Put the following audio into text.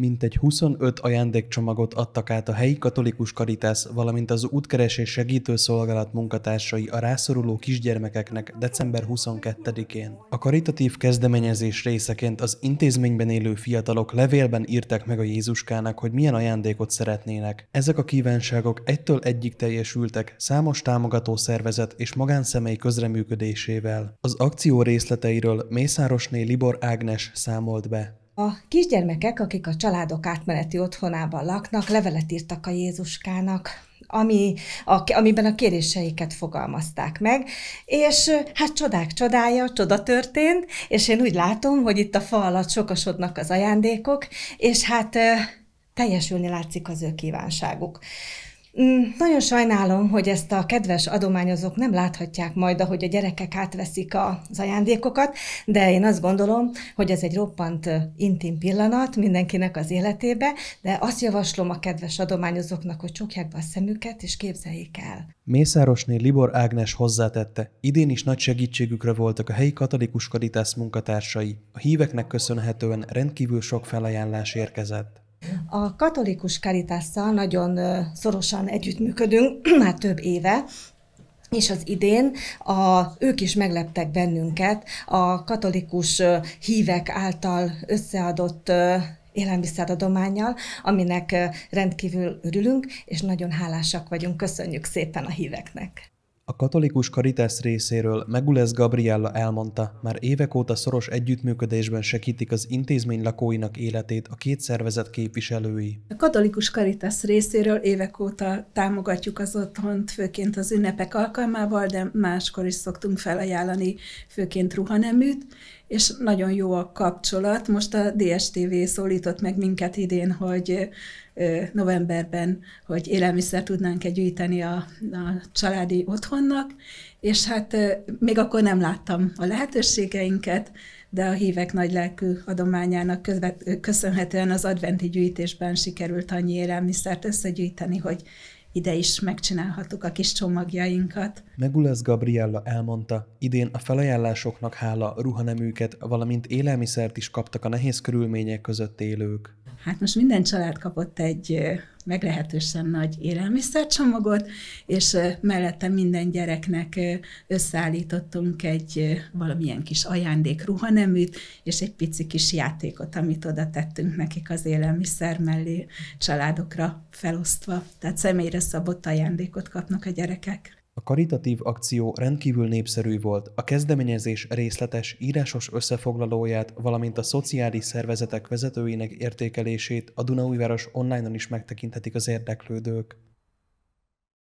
mintegy 25 ajándékcsomagot adtak át a helyi katolikus karitász, valamint az útkeresés szolgálat munkatársai a rászoruló kisgyermekeknek december 22-én. A karitatív kezdeményezés részeként az intézményben élő fiatalok levélben írták meg a Jézuskának, hogy milyen ajándékot szeretnének. Ezek a kívánságok egytől egyik teljesültek számos támogató szervezet és magánszemély közreműködésével. Az akció részleteiről Mészárosné Libor Ágnes számolt be. A kisgyermekek, akik a családok átmeneti otthonában laknak, levelet írtak a Jézuskának, ami, a, amiben a kéréseiket fogalmazták meg, és hát csodák csodája, csoda történt, és én úgy látom, hogy itt a fa alatt sokasodnak az ajándékok, és hát teljesülni látszik az ő kívánságuk. Mm, nagyon sajnálom, hogy ezt a kedves adományozók nem láthatják majd, ahogy a gyerekek átveszik az ajándékokat, de én azt gondolom, hogy ez egy roppant intim pillanat mindenkinek az életébe, de azt javaslom a kedves adományozóknak, hogy csukják be a szemüket és képzeljék el. Mészárosné Libor Ágnes hozzátette, idén is nagy segítségükre voltak a helyi katolikus karitász munkatársai. A híveknek köszönhetően rendkívül sok felajánlás érkezett. A katolikus karitásszal nagyon szorosan együttműködünk már több éve, és az idén a, ők is megleptek bennünket a katolikus hívek által összeadott élelmiszeradományjal, aminek rendkívül örülünk, és nagyon hálásak vagyunk. Köszönjük szépen a híveknek! A katolikus Karitász részéről Megulesz Gabriella elmondta, már évek óta szoros együttműködésben segítik az intézmény lakóinak életét a két szervezet képviselői. A katolikus Karitász részéről évek óta támogatjuk az otthont, főként az ünnepek alkalmával, de máskor is szoktunk felajánlani főként ruhaneműt, és nagyon jó a kapcsolat. Most a DSTV szólított meg minket idén, hogy novemberben, hogy élelmiszer tudnánk-e gyűjteni a, a családi otthonnak, és hát még akkor nem láttam a lehetőségeinket, de a hívek nagy lelkű adományának közvet, köszönhetően az adventi gyűjtésben sikerült annyi élelmiszert összegyűjteni, hogy ide is megcsinálhattuk a kis csomagjainkat. Megulesz Gabriella elmondta, idén a felajánlásoknak hála ruhaneműket, valamint élelmiszert is kaptak a nehéz körülmények között élők. Hát most minden család kapott egy meglehetősen nagy élelmiszercsomagot, és mellette minden gyereknek összeállítottunk egy valamilyen kis ajándék ruhaneműt, és egy pici kis játékot, amit oda tettünk nekik az élelmiszer mellé családokra felosztva. Tehát személyre szabott ajándékot kapnak a gyerekek. A karitatív akció rendkívül népszerű volt, a kezdeményezés részletes, írásos összefoglalóját, valamint a szociális szervezetek vezetőinek értékelését a Dunaújváros online-on is megtekinthetik az érdeklődők.